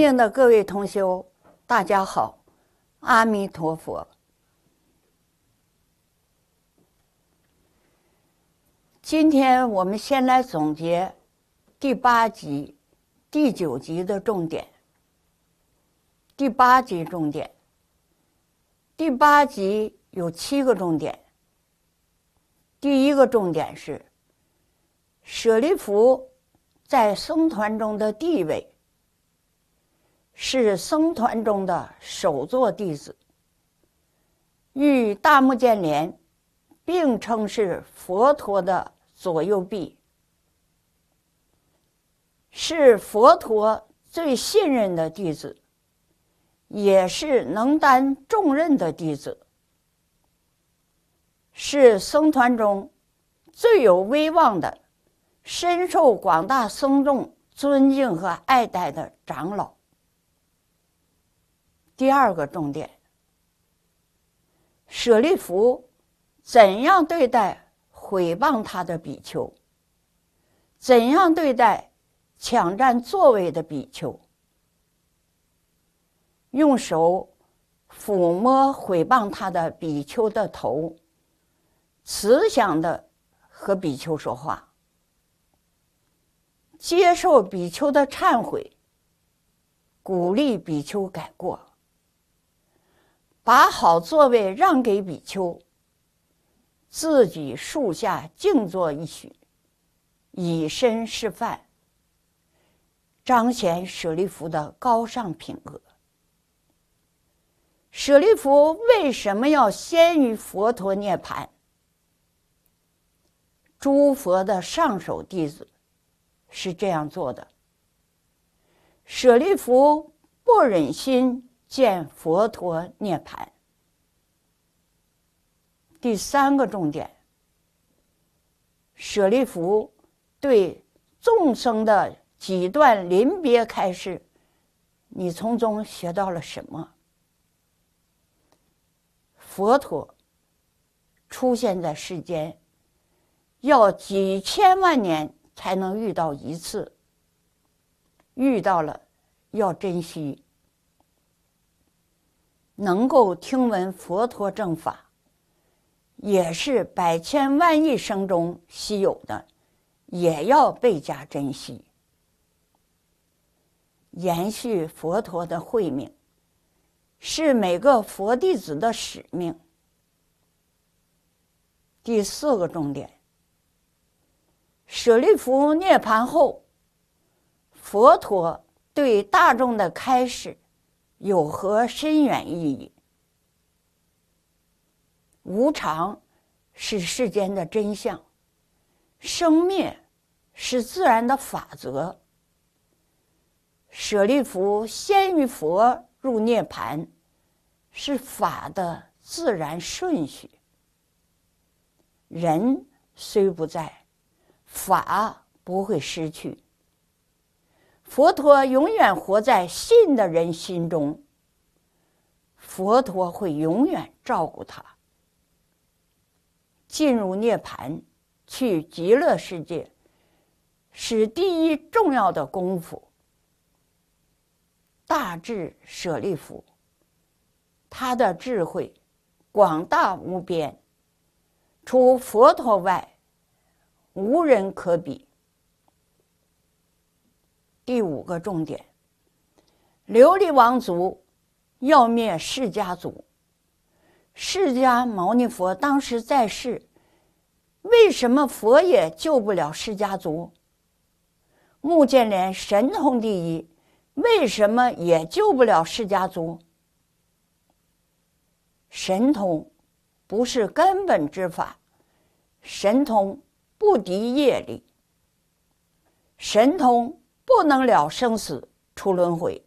尊敬的各位同修，大家好，阿弥陀佛。今天我们先来总结第八集、第九集的重点。第八集重点，第八集有七个重点。第一个重点是舍利弗在僧团中的地位。是僧团中的首座弟子，与大目犍连并称是佛陀的左右臂，是佛陀最信任的弟子，也是能担重任的弟子，是僧团中最有威望的，深受广大僧众尊敬和爱戴的长老。第二个重点，舍利弗怎样对待毁谤他的比丘？怎样对待抢占座位的比丘？用手抚摸毁谤他的比丘的头，慈祥的和比丘说话，接受比丘的忏悔，鼓励比丘改过。把好座位让给比丘，自己树下静坐一曲，以身示范，彰显舍利弗的高尚品格。舍利弗为什么要先于佛陀涅盘？诸佛的上首弟子是这样做的。舍利弗不忍心。见佛陀涅槃。第三个重点，舍利弗对众生的几段临别开示，你从中学到了什么？佛陀出现在世间，要几千万年才能遇到一次，遇到了要珍惜。能够听闻佛陀正法，也是百千万亿生中稀有的，也要倍加珍惜。延续佛陀的慧命，是每个佛弟子的使命。第四个重点：舍利弗涅槃后，佛陀对大众的开示。有何深远意义？无常是世间的真相，生灭是自然的法则。舍利弗先于佛入涅盘，是法的自然顺序。人虽不在，法不会失去。佛陀永远活在信的人心中。佛陀会永远照顾他，进入涅槃，去极乐世界，是第一重要的功夫。大智舍利弗，他的智慧广大无边，除佛陀外，无人可比。第五个重点，琉璃王族要灭释家族。释迦牟尼佛当时在世，为什么佛也救不了释迦族？目建连神通第一，为什么也救不了释迦族？神通不是根本之法，神通不敌业力，神通。不能了生死出轮回，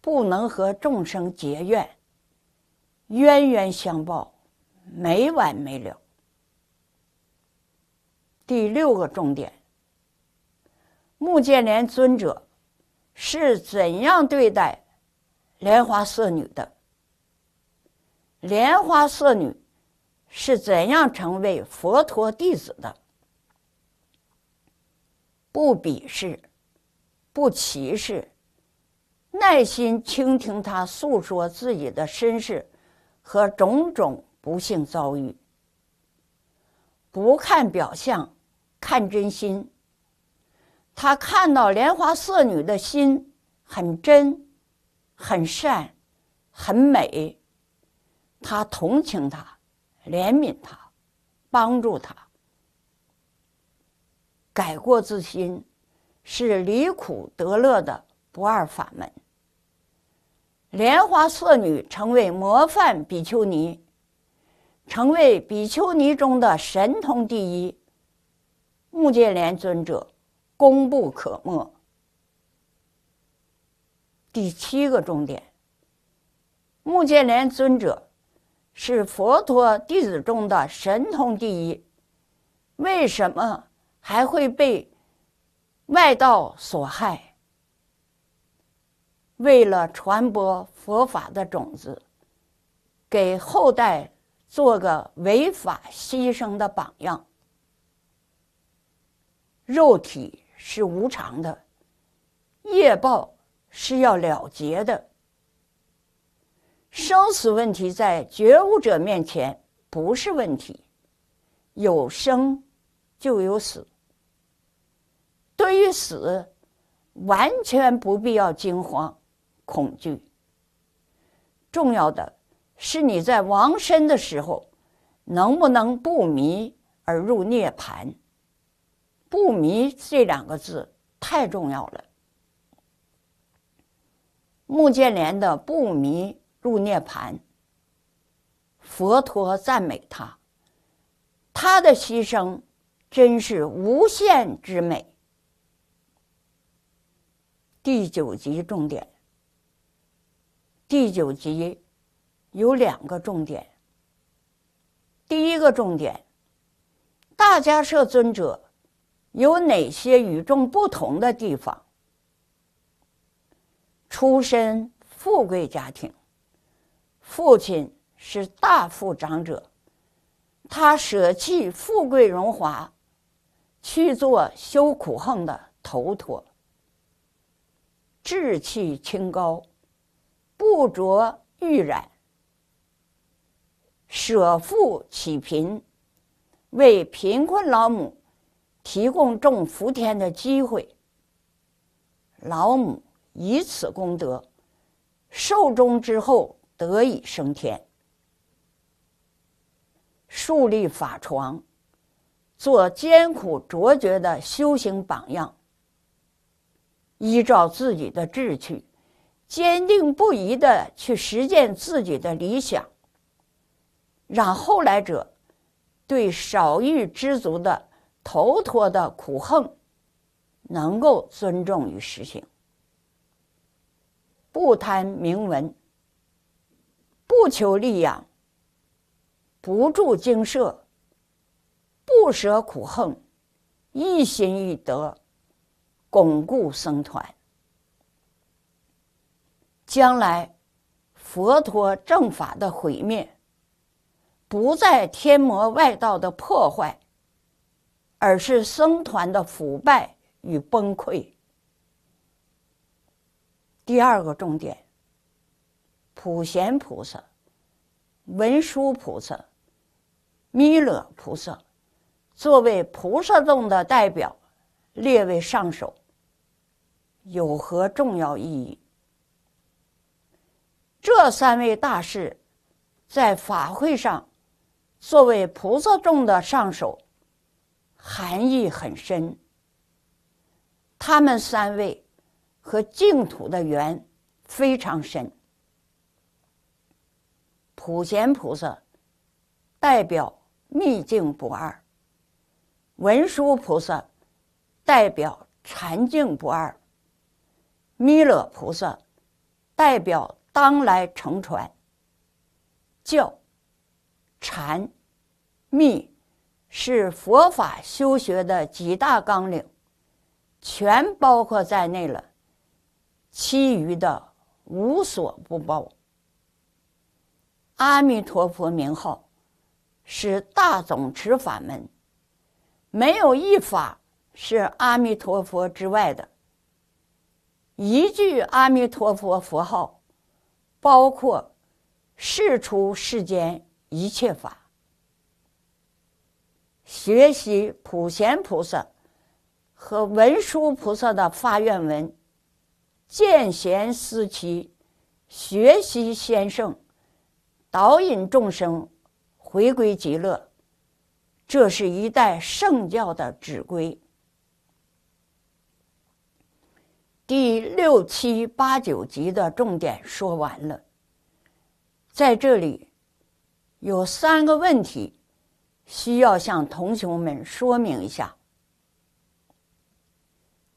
不能和众生结怨，冤冤相报，没完没了。第六个重点：目犍连尊者是怎样对待莲花色女的？莲花色女是怎样成为佛陀弟子的？不鄙视，不歧视，耐心倾听他诉说自己的身世和种种不幸遭遇。不看表象，看真心。他看到莲花色女的心很真、很善、很美，他同情他、怜悯他、帮助他。改过自新是离苦得乐的不二法门。莲花色女成为模范比丘尼，成为比丘尼中的神通第一。目建莲尊者功不可没。第七个重点，目建莲尊者是佛陀弟子中的神通第一。为什么？还会被外道所害。为了传播佛法的种子，给后代做个违法牺牲的榜样。肉体是无常的，业报是要了结的。生死问题在觉悟者面前不是问题，有生就有死。对于死，完全不必要惊慌、恐惧。重要的，是你在亡身的时候，能不能不迷而入涅盘？“不迷”这两个字太重要了。穆建联的“不迷入涅盘”，佛陀赞美他，他的牺牲真是无限之美。第九集重点。第九集有两个重点。第一个重点，大家设尊者有哪些与众不同的地方？出身富贵家庭，父亲是大富长者，他舍弃富贵荣华，去做修苦恨的头陀。志气清高，不着欲染，舍富起贫，为贫困老母提供种福田的机会。老母以此功德，寿终之后得以升天，树立法床，做艰苦卓绝的修行榜样。依照自己的志趣，坚定不移的去实践自己的理想，让后来者对少欲知足的头陀的苦恨能够尊重与实行，不贪名闻，不求利养，不住精舍，不舍苦恨，一心一德。巩固僧团，将来佛陀正法的毁灭，不在天魔外道的破坏，而是僧团的腐败与崩溃。第二个重点，普贤菩萨、文殊菩萨、弥勒菩萨，作为菩萨众的代表，列为上首。有何重要意义？这三位大士在法会上作为菩萨众的上首，含义很深。他们三位和净土的缘非常深。普贤菩萨代表密境不二，文殊菩萨代表禅境不二。弥勒菩萨代表当来成传。教、禅、密是佛法修学的几大纲领，全包括在内了。其余的无所不包。阿弥陀佛名号是大总持法门，没有一法是阿弥陀佛之外的。一句阿弥陀佛佛号，包括释出世间一切法。学习普贤菩萨和文殊菩萨的发愿文，见贤思齐，学习先圣，导引众生回归极乐。这是一代圣教的指归。第六、七、八、九集的重点说完了，在这里有三个问题需要向同学们说明一下。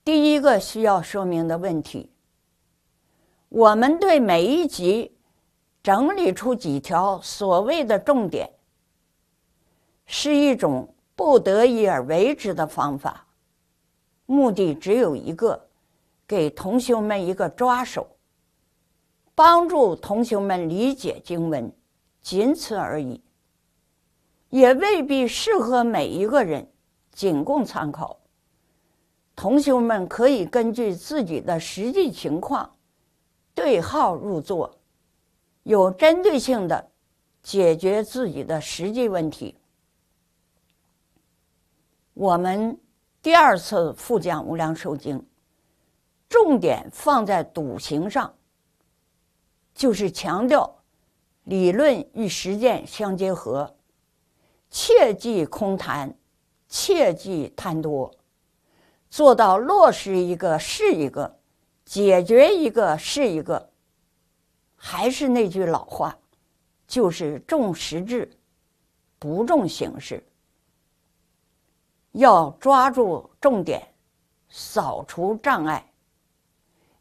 第一个需要说明的问题，我们对每一集整理出几条所谓的重点，是一种不得已而为之的方法，目的只有一个。给同学们一个抓手，帮助同学们理解经文，仅此而已，也未必适合每一个人，仅供参考。同学们可以根据自己的实际情况，对号入座，有针对性的解决自己的实际问题。我们第二次复讲《无量寿经》。重点放在笃行上，就是强调理论与实践相结合，切忌空谈，切忌贪多，做到落实一个是一个，解决一个是一个。还是那句老话，就是重实质，不重形式，要抓住重点，扫除障碍。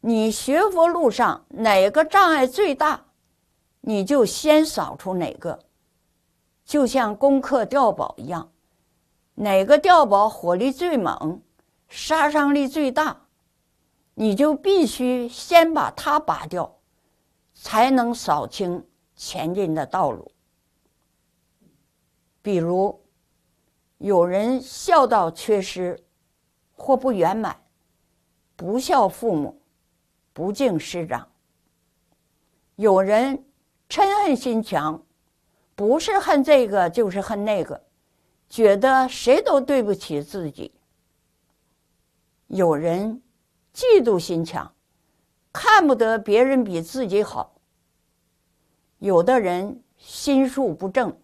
你学佛路上哪个障碍最大，你就先扫除哪个，就像攻克碉堡一样，哪个碉堡火力最猛、杀伤力最大，你就必须先把它拔掉，才能扫清前进的道路。比如，有人孝道缺失或不圆满，不孝父母。不敬师长，有人嗔恨心强，不是恨这个就是恨那个，觉得谁都对不起自己；有人嫉妒心强，看不得别人比自己好；有的人心术不正，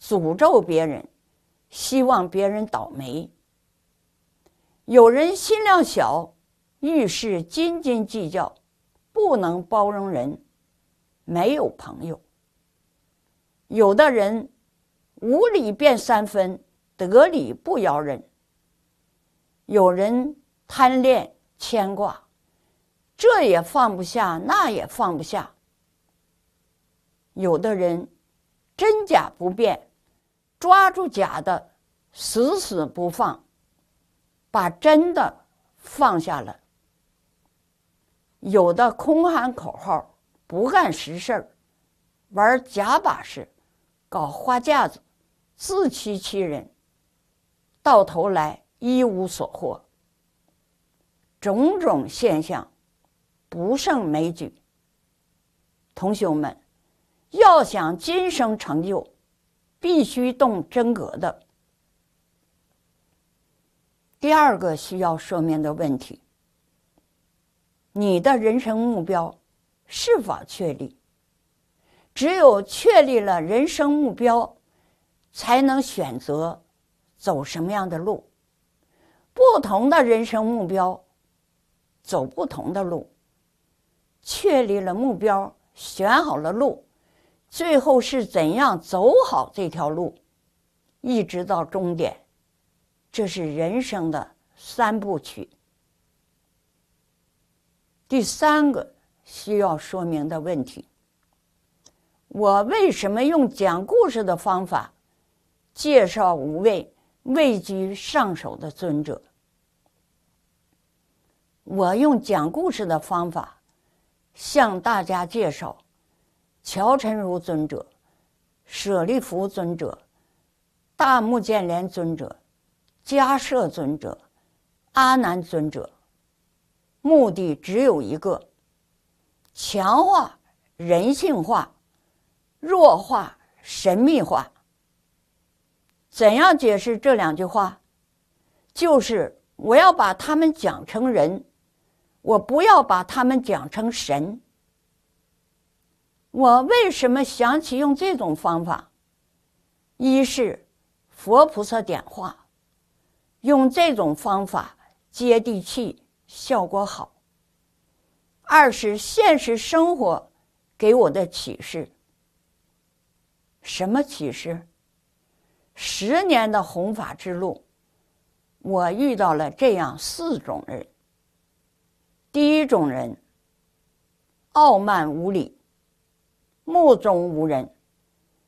诅咒别人，希望别人倒霉；有人心量小。遇事斤斤计较，不能包容人，没有朋友。有的人无理辩三分，得理不饶人。有人贪恋牵挂，这也放不下，那也放不下。有的人真假不变，抓住假的死死不放，把真的放下了。有的空喊口号，不干实事儿，玩假把式，搞花架子，自欺欺人，到头来一无所获。种种现象不胜枚举。同学们，要想今生成就，必须动真格的。第二个需要说明的问题。你的人生目标是否确立？只有确立了人生目标，才能选择走什么样的路。不同的人生目标，走不同的路。确立了目标，选好了路，最后是怎样走好这条路，一直到终点，这是人生的三部曲。第三个需要说明的问题，我为什么用讲故事的方法介绍五位位居上首的尊者？我用讲故事的方法向大家介绍乔陈如尊者、舍利弗尊者、大目犍连尊者、迦摄尊者、阿难尊者。目的只有一个：强化人性化，弱化神秘化。怎样解释这两句话？就是我要把他们讲成人，我不要把他们讲成神。我为什么想起用这种方法？一是佛菩萨点化，用这种方法接地气。效果好。二是现实生活给我的启示，什么启示？十年的弘法之路，我遇到了这样四种人。第一种人，傲慢无礼，目中无人，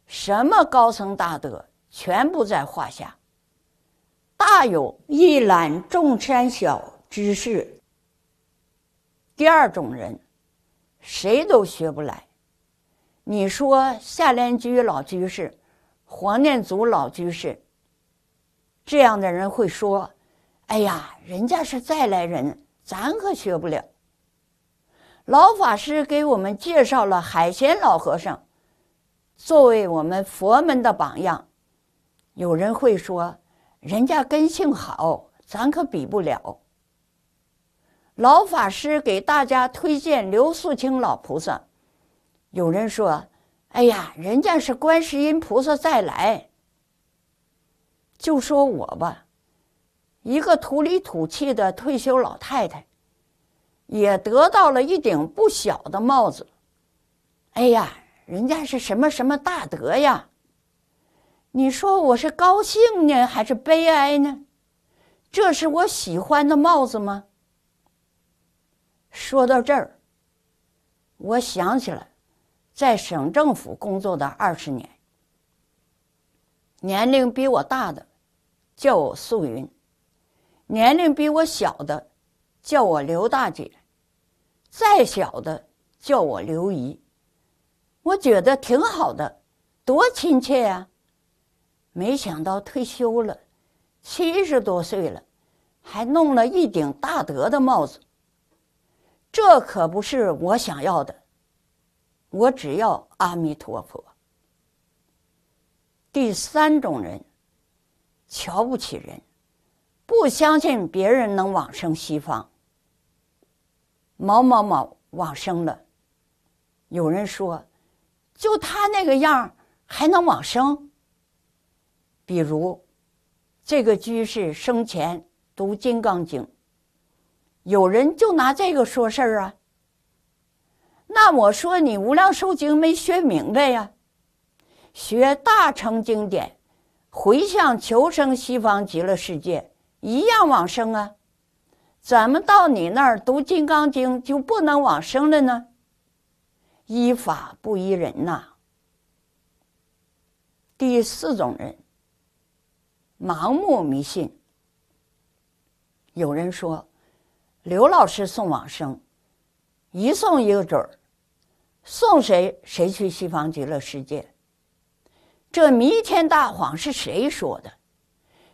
什么高层大德全不在话下，大有一览众山小。知识。第二种人谁都学不来。你说夏联居老居士、黄念祖老居士这样的人会说：“哎呀，人家是再来人，咱可学不了。”老法师给我们介绍了海贤老和尚作为我们佛门的榜样。有人会说：“人家根性好，咱可比不了。”老法师给大家推荐刘素清老菩萨。有人说：“哎呀，人家是观世音菩萨再来。”就说我吧，一个土里土气的退休老太太，也得到了一顶不小的帽子。哎呀，人家是什么什么大德呀？你说我是高兴呢，还是悲哀呢？这是我喜欢的帽子吗？说到这儿，我想起来，在省政府工作的二十年，年龄比我大的叫我素云，年龄比我小的叫我刘大姐，再小的叫我刘姨，我觉得挺好的，多亲切呀！没想到退休了，七十多岁了，还弄了一顶大德的帽子。这可不是我想要的，我只要阿弥陀佛。第三种人，瞧不起人，不相信别人能往生西方。某某某往生了，有人说，就他那个样儿还能往生？比如，这个居士生前读《金刚经》。有人就拿这个说事儿啊。那我说你无量寿经没学明白呀，学大乘经典，回向求生西方极乐世界一样往生啊。怎么到你那儿读金刚经就不能往生了呢？依法不依人呐。第四种人，盲目迷信。有人说。刘老师送往生，一送一个准儿，送谁谁去西方极乐世界。这弥天大谎是谁说的？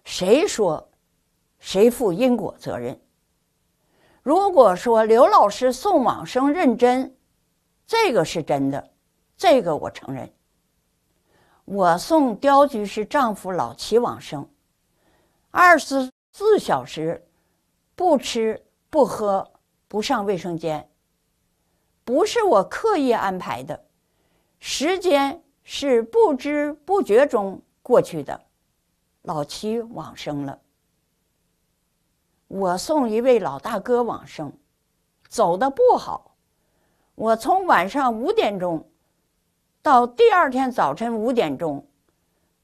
谁说，谁负因果责任？如果说刘老师送往生认真，这个是真的，这个我承认。我送刁菊是丈夫老齐往生，二十四小时不吃。不喝，不上卫生间，不是我刻意安排的，时间是不知不觉中过去的。老七往生了，我送一位老大哥往生，走的不好。我从晚上五点钟到第二天早晨五点钟，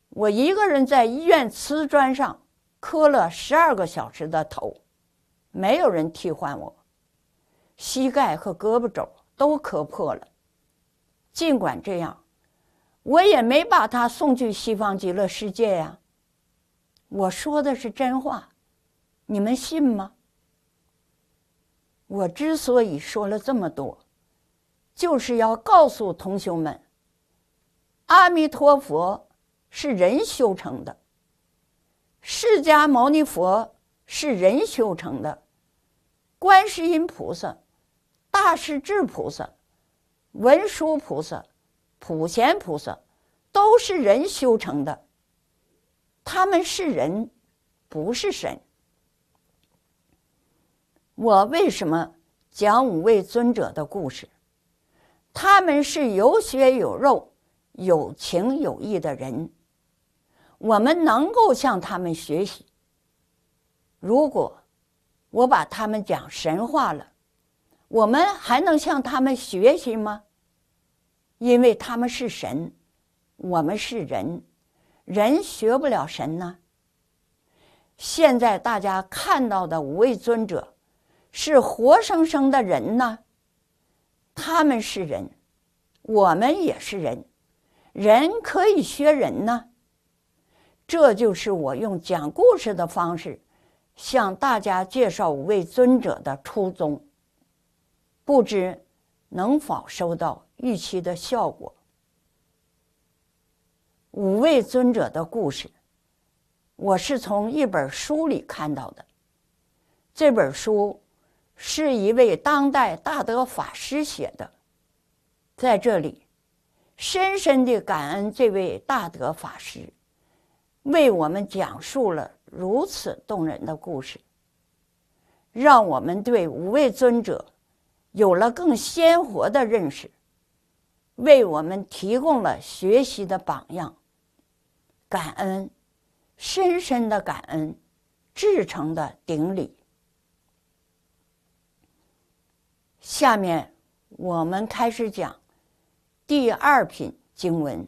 我一个人在医院瓷砖上磕了十二个小时的头。没有人替换我，膝盖和胳膊肘都磕破了。尽管这样，我也没把他送去西方极乐世界呀。我说的是真话，你们信吗？我之所以说了这么多，就是要告诉同学们：阿弥陀佛是人修成的，释迦牟尼佛是人修成的。观世音菩萨、大势至菩萨、文殊菩萨、普贤菩萨，都是人修成的。他们是人，不是神。我为什么讲五位尊者的故事？他们是有血有肉、有情有义的人，我们能够向他们学习。如果。我把他们讲神话了，我们还能向他们学习吗？因为他们是神，我们是人，人学不了神呢。现在大家看到的五位尊者是活生生的人呢，他们是人，我们也是人，人可以学人呢。这就是我用讲故事的方式。向大家介绍五位尊者的初衷，不知能否收到预期的效果。五位尊者的故事，我是从一本书里看到的。这本书是一位当代大德法师写的，在这里，深深的感恩这位大德法师，为我们讲述了。如此动人的故事，让我们对五位尊者有了更鲜活的认识，为我们提供了学习的榜样。感恩，深深的感恩，至诚的顶礼。下面我们开始讲第二品经文《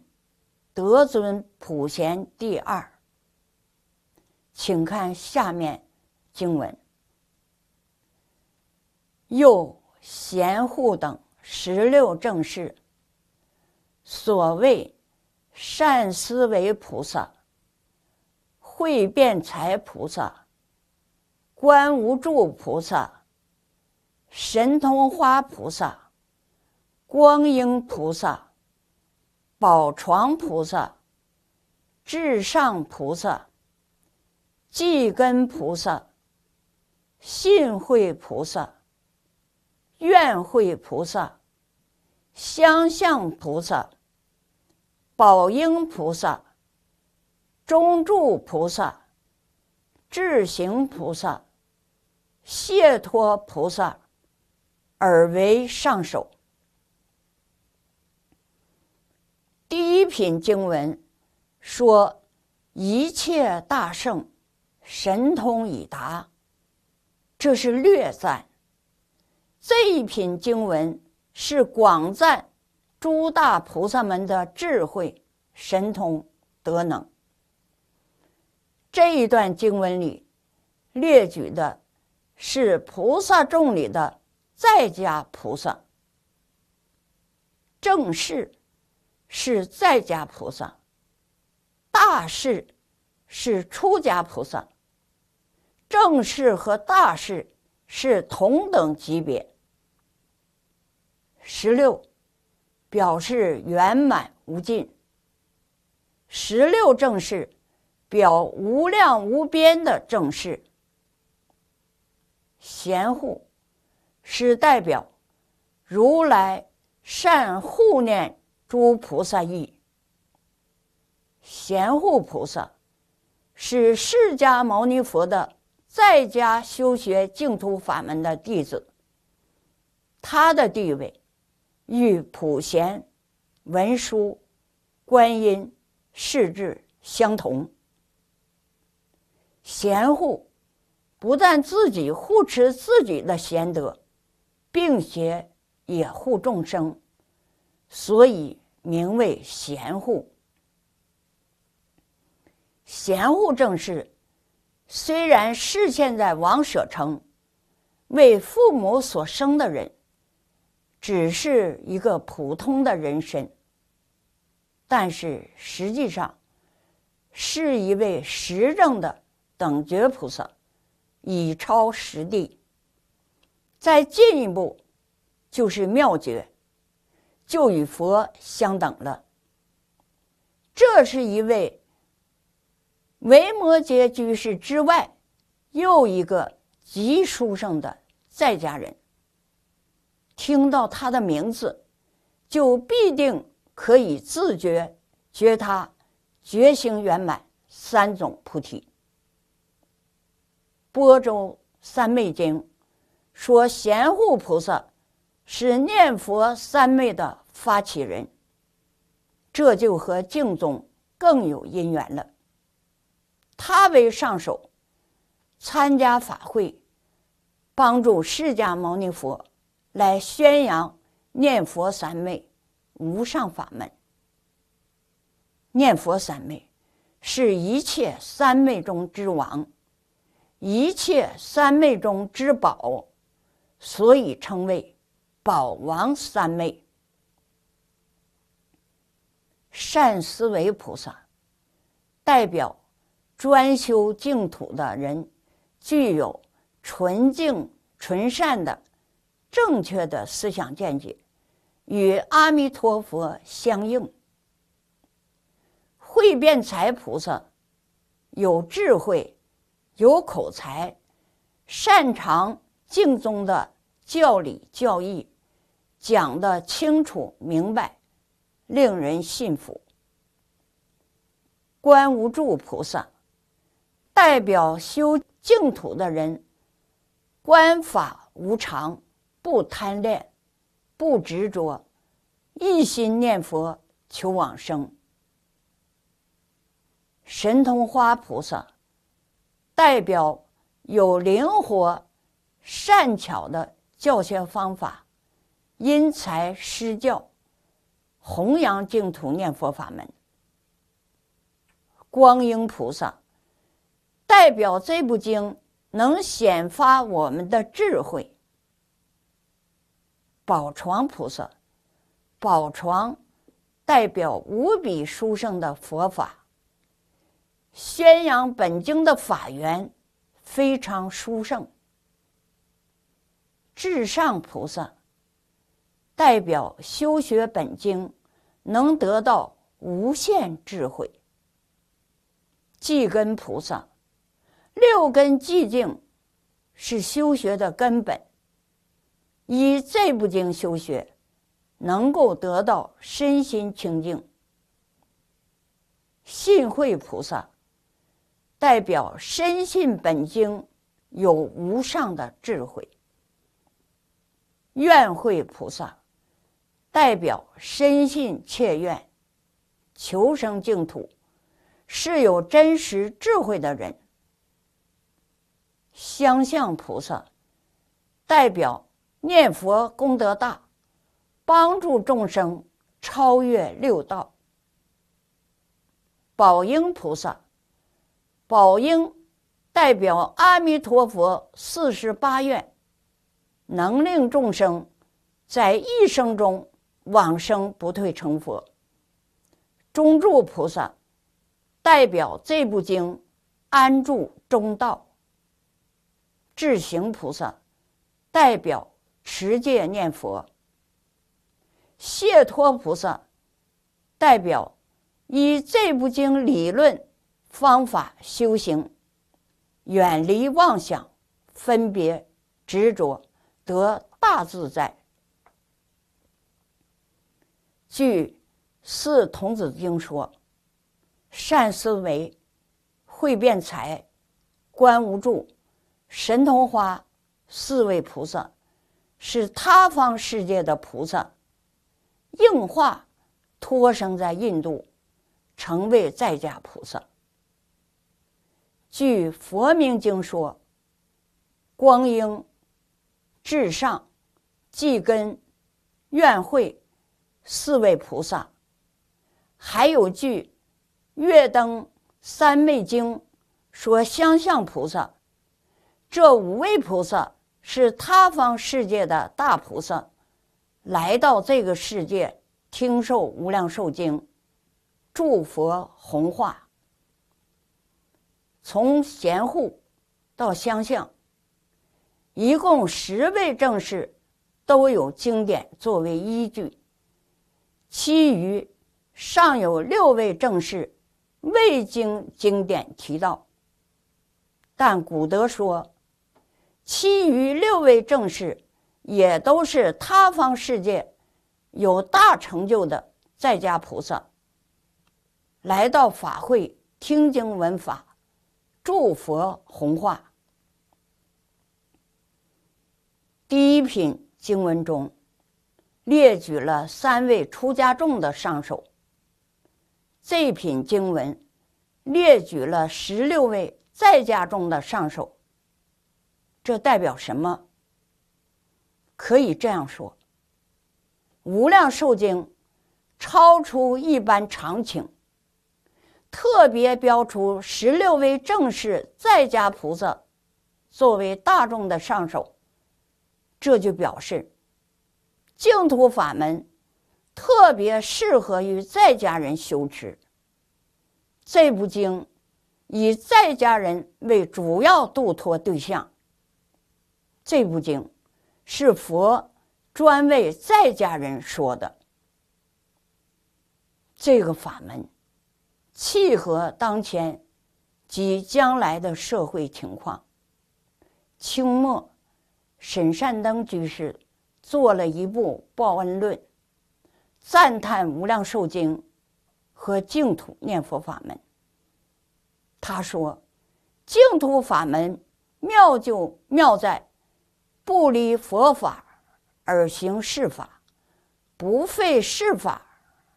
德尊普贤第二》。请看下面经文：右贤护等十六正士，所谓善思维菩萨、会变才菩萨、观无助菩萨、神通花菩萨、光阴菩萨、宝床菩萨、至上菩萨。济根菩萨、信会菩萨、愿会菩萨、相向菩萨、宝应菩萨、中住菩萨、智行菩萨、解脱菩萨，而为上首。第一品经文说：一切大圣。神通已达，这是略赞。这一品经文是广赞诸大菩萨们的智慧、神通、德能。这一段经文里列举的是菩萨众里的在家菩萨，正士是在家菩萨，大事是出家菩萨。正事和大事是同等级别。十六表示圆满无尽。十六正事，表无量无边的正事。贤护是代表如来善护念诸菩萨意。贤护菩萨是释迦牟尼佛的。在家修学净土法门的弟子，他的地位与普贤、文殊、观音、世智相同。贤护不但自己护持自己的贤德，并且也护众生，所以名为贤护。贤护正是。虽然是现在王舍城，为父母所生的人，只是一个普通的人身，但是实际上是一位实证的等觉菩萨，已超实地，再进一步就是妙觉，就与佛相等了。这是一位。维摩诘居士之外，又一个极殊胜的在家人。听到他的名字，就必定可以自觉觉他，觉行圆满三种菩提。《波中三昧经》说，贤护菩萨是念佛三昧的发起人，这就和净宗更有因缘了。他为上首，参加法会，帮助释迦牟尼佛来宣扬念佛三昧无上法门。念佛三昧是一切三昧中之王，一切三昧中之宝，所以称为宝王三昧。善思维菩萨代表。专修净土的人，具有纯净纯善的正确的思想见解，与阿弥陀佛相应。会辩才菩萨有智慧，有口才，擅长净宗的教理教义，讲得清楚明白，令人信服。观无住菩萨。代表修净土的人，观法无常，不贪恋，不执着，一心念佛求往生。神通花菩萨，代表有灵活、善巧的教学方法，因材施教，弘扬净土念佛法门。光阴菩萨。代表这部经能显发我们的智慧，宝床菩萨，宝床代表无比殊胜的佛法，宣扬本经的法源非常殊胜。至上菩萨代表修学本经能得到无限智慧，济根菩萨。六根寂静是修学的根本。以这部经修学，能够得到身心清净。信会菩萨代表深信本经有无上的智慧。愿会菩萨代表深信切愿求生净土，是有真实智慧的人。相向菩萨代表念佛功德大，帮助众生超越六道。宝应菩萨，宝应代表阿弥陀佛四十八愿，能令众生在一生中往生不退成佛。中住菩萨代表这部经安住中道。智行菩萨代表持戒念佛，谢托菩萨代表以这部经理论方法修行，远离妄想分别执着，得大自在。据《四童子经》说，善思维，会辩才，观无助。神通花四位菩萨是他方世界的菩萨，应化托生在印度，成为在家菩萨。据《佛明经》说，光英、至上、寂根、愿会四位菩萨，还有据《月灯三昧经》说，相向菩萨。这五位菩萨是他方世界的大菩萨，来到这个世界听受无量寿经，祝佛弘化。从贤护到相向，一共十位正士都有经典作为依据，其余尚有六位正士未经经典提到，但古德说。其余六位正士也都是他方世界有大成就的在家菩萨，来到法会听经闻法，诸佛弘化。第一品经文中列举了三位出家众的上首，这品经文列举了十六位在家众的上首。这代表什么？可以这样说：无量寿经超出一般常情，特别标出十六位正式在家菩萨作为大众的上首，这就表示净土法门特别适合于在家人修持。这部经以在家人为主要度脱对象。这部经是佛专为在家人说的，这个法门契合当前及将来的社会情况。清末沈善登居士做了一部《报恩论》，赞叹《无量寿经》和净土念佛法门。他说，净土法门妙就妙在。不离佛法而行世法，不废世法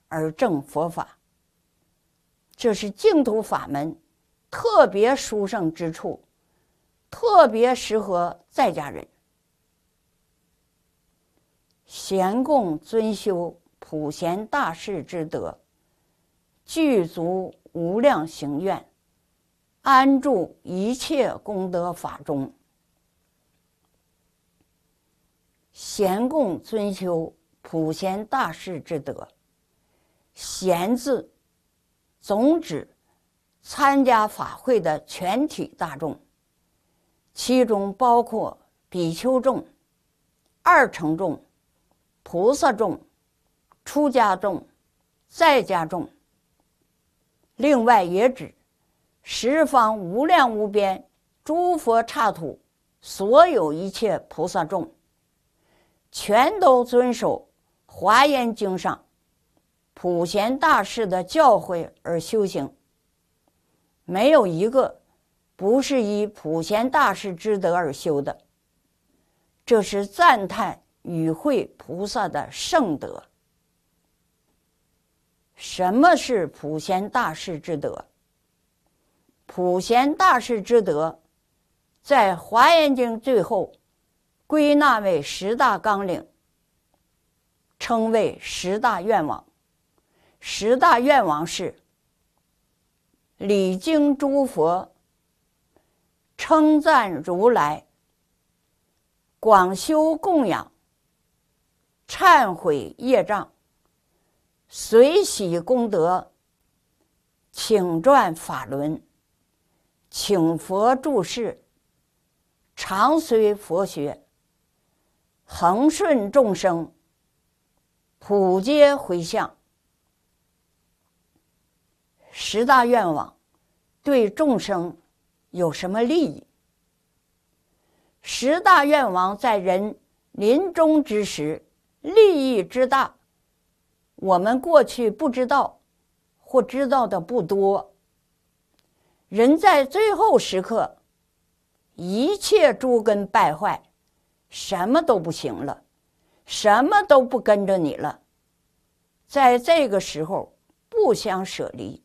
而证佛法。这是净土法门特别殊胜之处，特别适合在家人。贤共尊修普贤大士之德，具足无量行愿，安住一切功德法中。贤共尊修普贤大士之德。贤字总指参加法会的全体大众，其中包括比丘众、二乘众、菩萨众、出家众、在家众。另外也指十方无量无边诸佛刹土所有一切菩萨众。全都遵守《华严经》上普贤大师的教诲而修行，没有一个不是以普贤大师之德而修的。这是赞叹与会菩萨的圣德。什么是普贤大师之德？普贤大师之德，在《华严经》最后。归纳为十大纲领，称为十大愿望。十大愿望是：礼敬诸佛，称赞如来，广修供养，忏悔业障，随喜功德，请转法轮，请佛住世，常随佛学。恒顺众生，普皆回向。十大愿望对众生有什么利益？十大愿望在人临终之时利益之大，我们过去不知道或知道的不多。人在最后时刻，一切诸根败坏。什么都不行了，什么都不跟着你了，在这个时候不相舍离，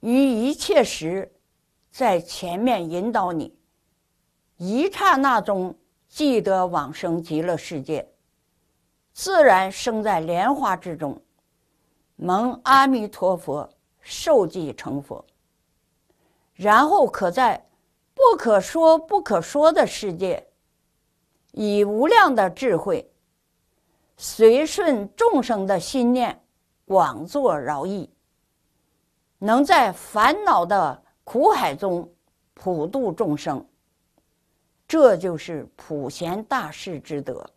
于一切时在前面引导你，一刹那中即得往生极乐世界，自然生在莲花之中，蒙阿弥陀佛受记成佛，然后可在不可说不可说的世界。以无量的智慧，随顺众生的心念，广作饶益，能在烦恼的苦海中普度众生，这就是普贤大士之德，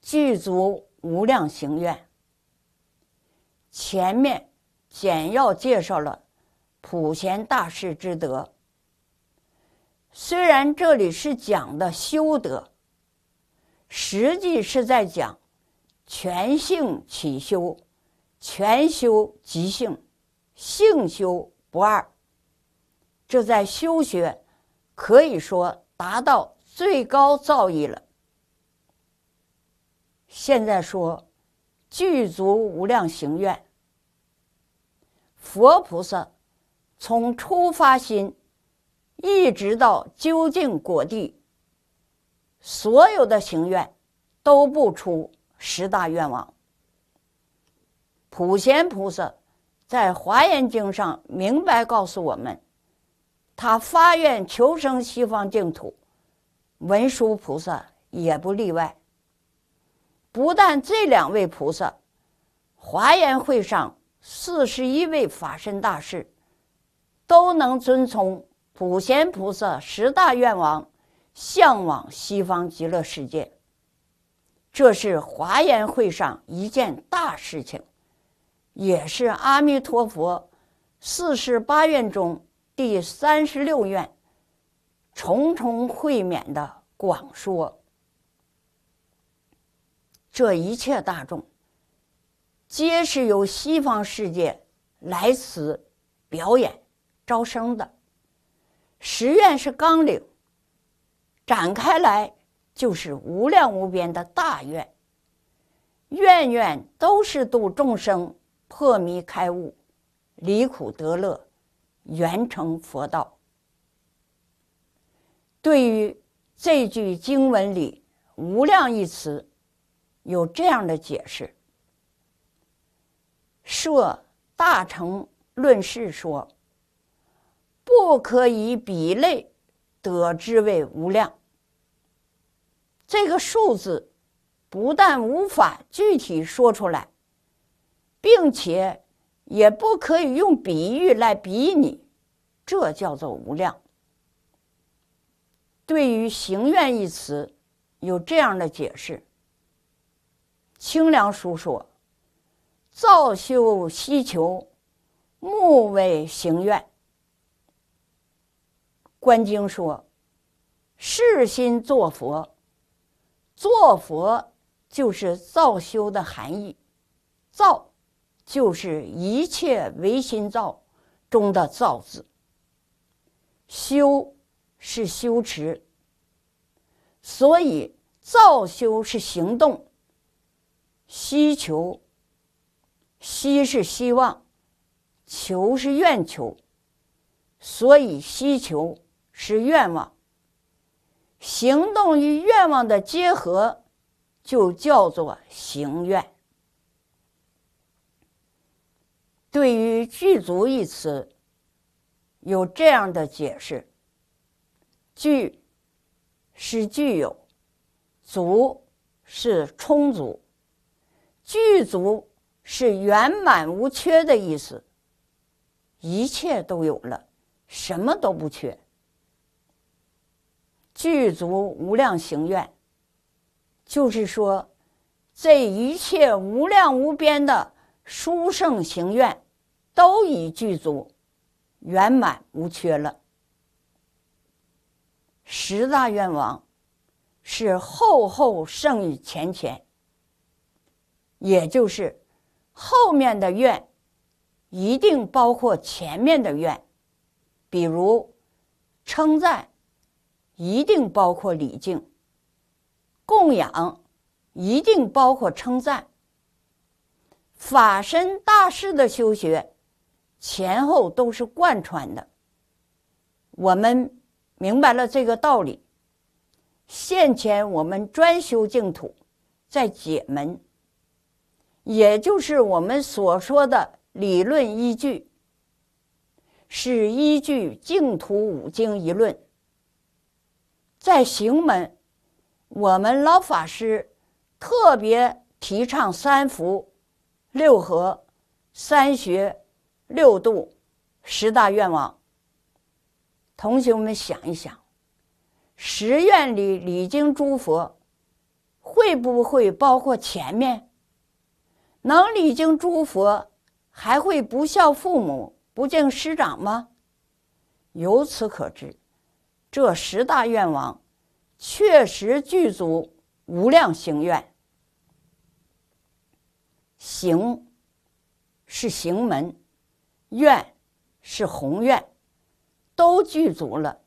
具足无量行愿。前面简要介绍了普贤大士之德。虽然这里是讲的修德，实际是在讲全性起修、全修即性、性修不二。这在修学可以说达到最高造诣了。现在说具足无量行愿，佛菩萨从初发心。一直到究竟果地，所有的行愿都不出十大愿望。普贤菩萨在华严经上明白告诉我们，他发愿求生西方净土。文殊菩萨也不例外。不但这两位菩萨，华严会上四十一位法身大士都能遵从。普贤菩萨十大愿望，向往西方极乐世界。这是华严会上一件大事情，也是阿弥陀佛四十八愿中第三十六愿重重会免的广说。这一切大众，皆是由西方世界来此表演招生的。十愿是纲领，展开来就是无量无边的大愿，愿愿都是度众生、破迷开悟、离苦得乐、圆成佛道。对于这句经文里“无量”一词，有这样的解释：《设大乘论释》说。不可以比类，得之为无量。这个数字不但无法具体说出来，并且也不可以用比喻来比拟，这叫做无量。对于“行愿”一词，有这样的解释：清凉书说，“造修希求，目为行愿。”观经说：“世心作佛，作佛就是造修的含义。造就是一切唯心造中的造字。修是修持，所以造修是行动。希求，希是希望，求是愿求，所以希求。”是愿望。行动与愿望的结合，就叫做行愿。对于具足一词，有这样的解释：具是具有，足是充足，具足是圆满无缺的意思，一切都有了，什么都不缺。具足无量行愿，就是说，这一切无量无边的殊胜行愿，都已具足，圆满无缺了。十大愿王是后后胜于前前，也就是后面的愿一定包括前面的愿，比如称赞。一定包括礼敬、供养，一定包括称赞。法身大士的修学，前后都是贯穿的。我们明白了这个道理，现前我们专修净土，在解门，也就是我们所说的理论依据，是依据净土五经一论。在行门，我们老法师特别提倡三福、六合、三学、六度、十大愿望。同学们想一想，十愿里礼敬诸佛，会不会包括前面？能礼敬诸佛，还会不孝父母、不敬师长吗？由此可知。这十大愿望确实具足无量行愿，行是行门，愿是宏愿，都具足了。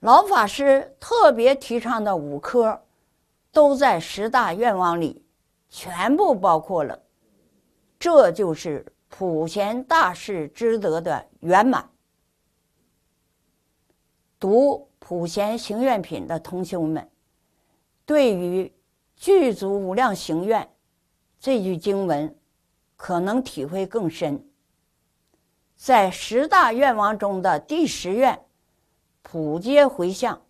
老法师特别提倡的五科，都在十大愿望里全部包括了，这就是普贤大士之德的圆满。读《普贤行愿品》的同修们，对于“具足无量行愿”这句经文，可能体会更深。在十大愿王中的第十愿“普皆回向”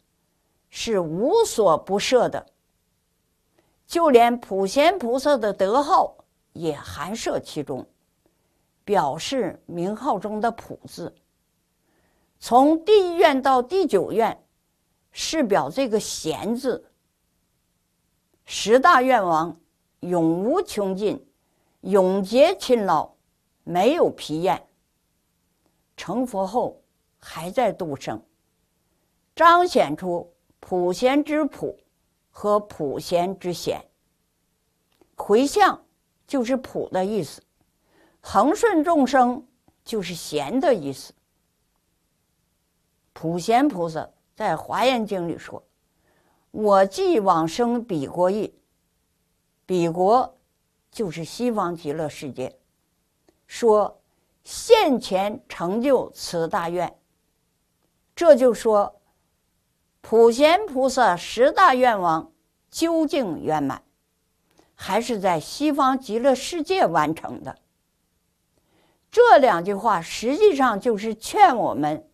是无所不摄的，就连普贤菩萨的德号也含摄其中，表示名号中的“普”字。从第一愿到第九愿，是表这个“闲”字。十大愿王永无穷尽，永结勤劳，没有疲厌。成佛后还在度生，彰显出普贤之普和普贤之贤。回向就是“普”的意思，恒顺众生就是“贤的意思。普贤菩萨在《华严经》里说：“我既往生彼国意，彼国就是西方极乐世界。”说：“现前成就此大愿。”这就说，普贤菩萨十大愿望究竟圆满，还是在西方极乐世界完成的。这两句话实际上就是劝我们。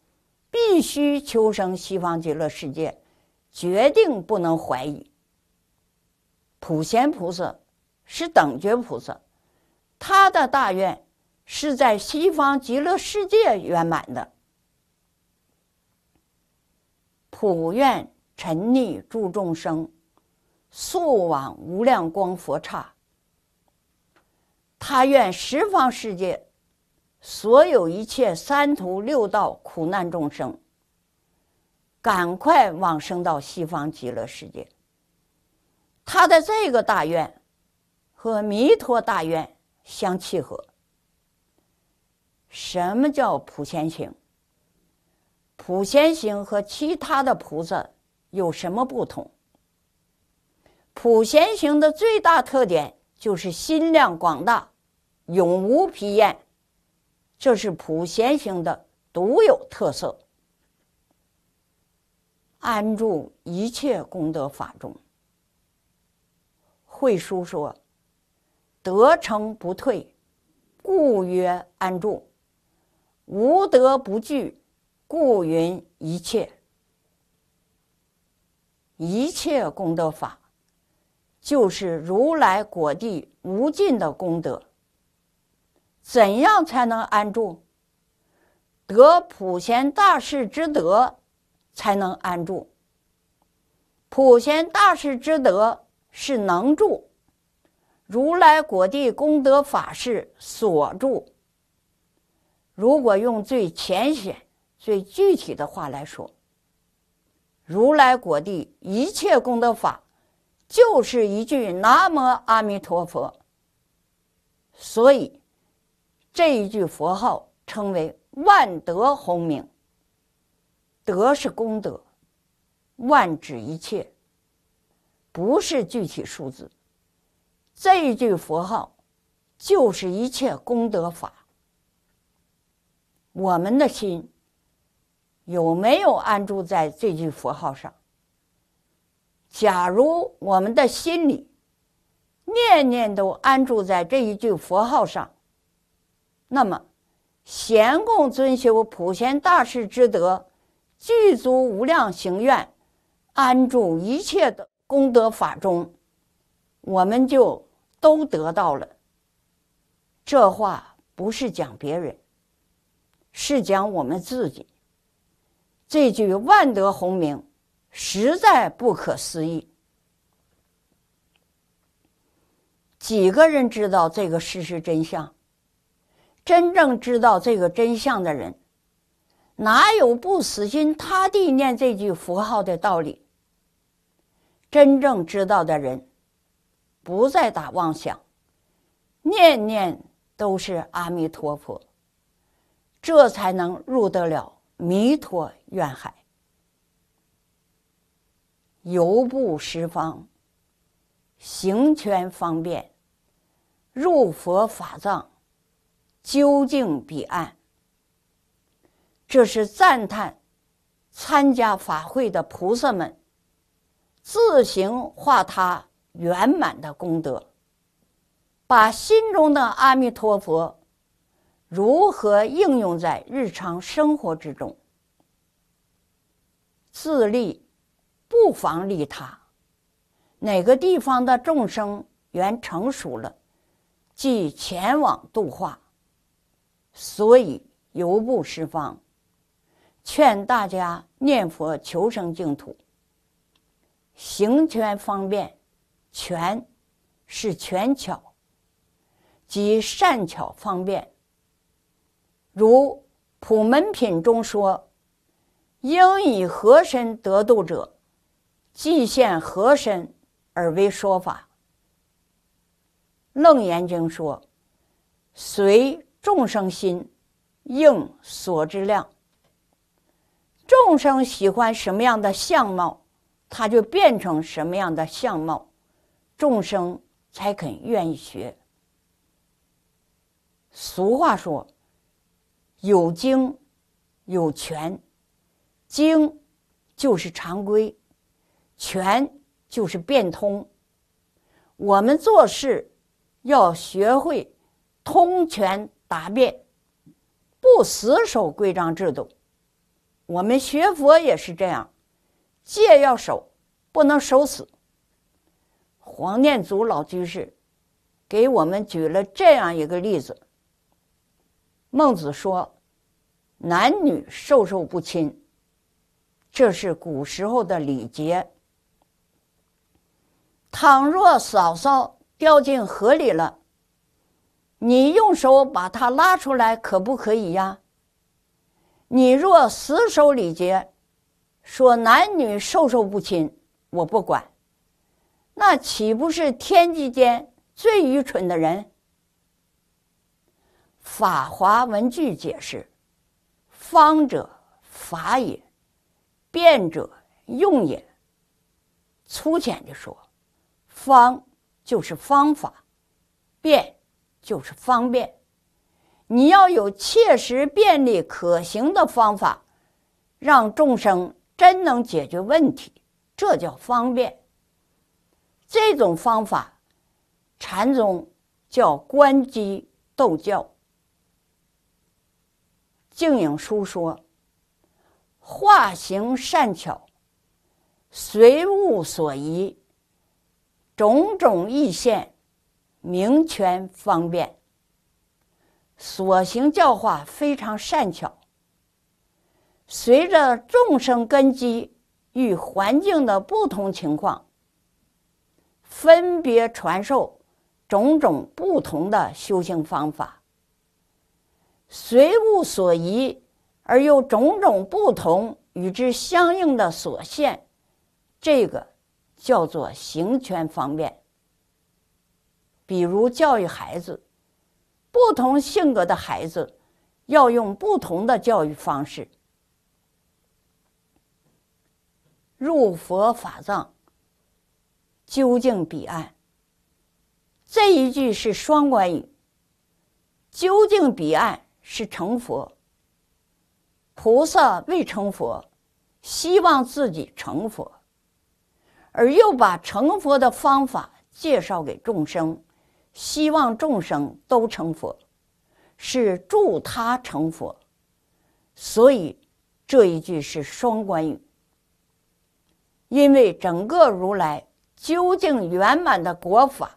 必须求生西方极乐世界，决定不能怀疑。普贤菩萨是等觉菩萨，他的大愿是在西方极乐世界圆满的。普愿沉溺诸众生，速往无量光佛刹。他愿十方世界。所有一切三途六道苦难众生，赶快往生到西方极乐世界。他的这个大愿和弥陀大愿相契合。什么叫普贤行？普贤行和其他的菩萨有什么不同？普贤行的最大特点就是心量广大，永无疲厌。这是普贤行的独有特色。安住一切功德法中，慧书说：“德成不退，故曰安住；无德不聚，故云一切。一切功德法，就是如来果地无尽的功德。”怎样才能安住？得普贤大士之德才能安住。普贤大士之德是能住，如来果地功德法事所住。如果用最浅显、最具体的话来说，如来果地一切功德法就是一句“南无阿弥陀佛”。所以。这一句佛号称为“万德洪名”，“德”是功德，“万”指一切，不是具体数字。这一句佛号就是一切功德法。我们的心有没有安住在这句佛号上？假如我们的心里念念都安住在这一句佛号上。那么，贤共遵修普贤大士之德，具足无量行愿，安住一切的功德法中，我们就都得到了。这话不是讲别人，是讲我们自己。这句万德宏名实在不可思议，几个人知道这个事实真相？真正知道这个真相的人，哪有不死心塌地念这句佛号的道理？真正知道的人，不再打妄想，念念都是阿弥陀佛，这才能入得了弥陀怨海，游步十方，行权方便，入佛法藏。究竟彼岸，这是赞叹参加法会的菩萨们自行化他圆满的功德。把心中的阿弥陀佛如何应用在日常生活之中，自利不妨利他。哪个地方的众生缘成熟了，即前往度化。所以犹不释放，劝大家念佛求生净土。行权方便，权是权巧，即善巧方便。如《普门品》中说：“应以和身得度者，即现和身而为说法。”《楞严经》说：“随。”众生心应所知量，众生喜欢什么样的相貌，他就变成什么样的相貌，众生才肯愿意学。俗话说：“有经有权，经就是常规，权就是变通。”我们做事要学会通权。答辩，不死守规章制度。我们学佛也是这样，戒要守，不能守死。黄念祖老居士给我们举了这样一个例子：孟子说，男女授受不亲，这是古时候的礼节。倘若嫂嫂掉进河里了，你用手把它拉出来，可不可以呀？你若死守礼节，说男女授受不亲，我不管，那岂不是天地间最愚蠢的人？法华文句解释：方者法也，变者用也。粗浅的说，方就是方法，变。就是方便，你要有切实便利可行的方法，让众生真能解决问题，这叫方便。这种方法，禅宗叫观机斗教。净影书说：“化行善巧，随物所宜，种种易现。”明权方便，所行教化非常善巧。随着众生根基与环境的不同情况，分别传授种种不同的修行方法，随物所宜，而又种种不同与之相应的所限，这个叫做行权方便。比如教育孩子，不同性格的孩子要用不同的教育方式。入佛法藏，究竟彼岸。这一句是双关语。究竟彼岸是成佛，菩萨未成佛，希望自己成佛，而又把成佛的方法介绍给众生。希望众生都成佛，是助他成佛，所以这一句是双关语。因为整个如来究竟圆满的国法，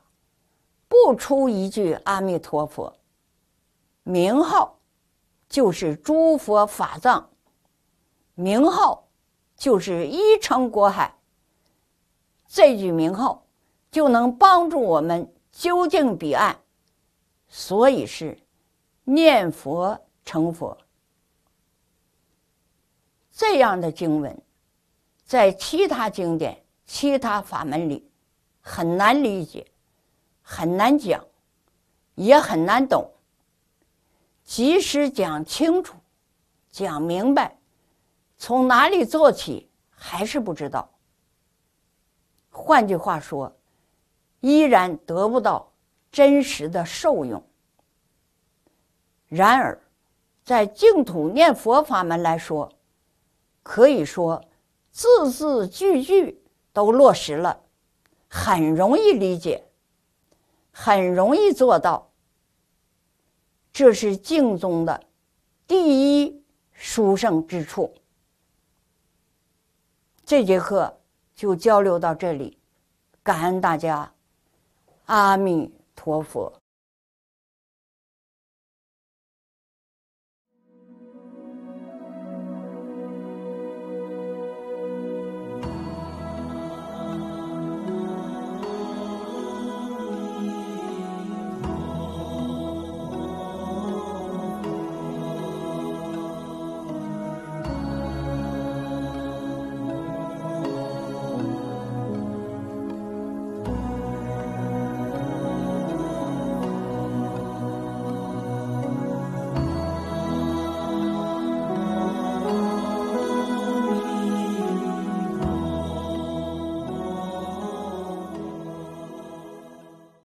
不出一句阿弥陀佛名号，就是诸佛法藏名号，就是一城国海。这句名号就能帮助我们。究竟彼岸，所以是念佛成佛。这样的经文，在其他经典、其他法门里很难理解，很难讲，也很难懂。即使讲清楚、讲明白，从哪里做起还是不知道。换句话说。依然得不到真实的受用。然而，在净土念佛法门来说，可以说字字句句都落实了，很容易理解，很容易做到。这是净宗的第一殊胜之处。这节课就交流到这里，感恩大家。阿弥陀佛。